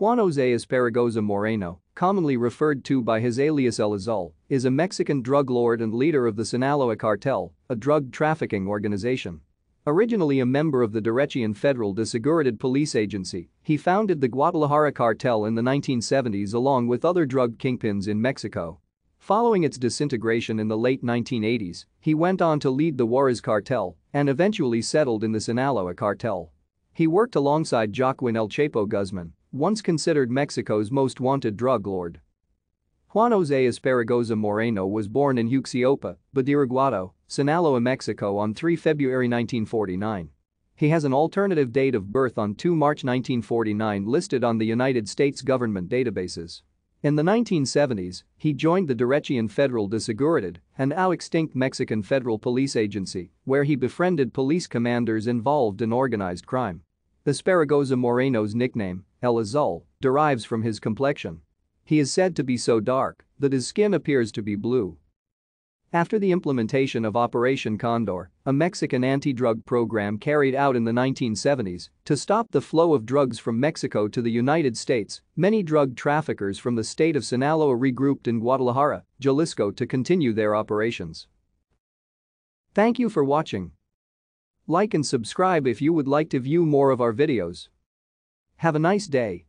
Juan Jose Esparagoza Moreno, commonly referred to by his alias El Azul, is a Mexican drug lord and leader of the Sinaloa cartel, a drug trafficking organization. Originally a member of the Derechian Federal de Seguridad Police Agency, he founded the Guadalajara cartel in the 1970s along with other drug kingpins in Mexico. Following its disintegration in the late 1980s, he went on to lead the Juarez cartel and eventually settled in the Sinaloa cartel. He worked alongside Joaquin El Chapo Guzman once considered Mexico's most wanted drug lord. Juan José Esparagoza Moreno was born in Huixiopa, Badiraguato, Sinaloa, Mexico on 3 February 1949. He has an alternative date of birth on 2 March 1949 listed on the United States government databases. In the 1970s, he joined the Derechian Federal de Seguridad, an now extinct Mexican federal police agency, where he befriended police commanders involved in organized crime. The Asparagosa Moreno's nickname, El Azul, derives from his complexion. He is said to be so dark that his skin appears to be blue. After the implementation of Operation Condor, a Mexican anti-drug program carried out in the 1970s to stop the flow of drugs from Mexico to the United States, many drug traffickers from the state of Sinaloa regrouped in Guadalajara, Jalisco to continue their operations. Thank you for watching. Like and subscribe if you would like to view more of our videos. Have a nice day.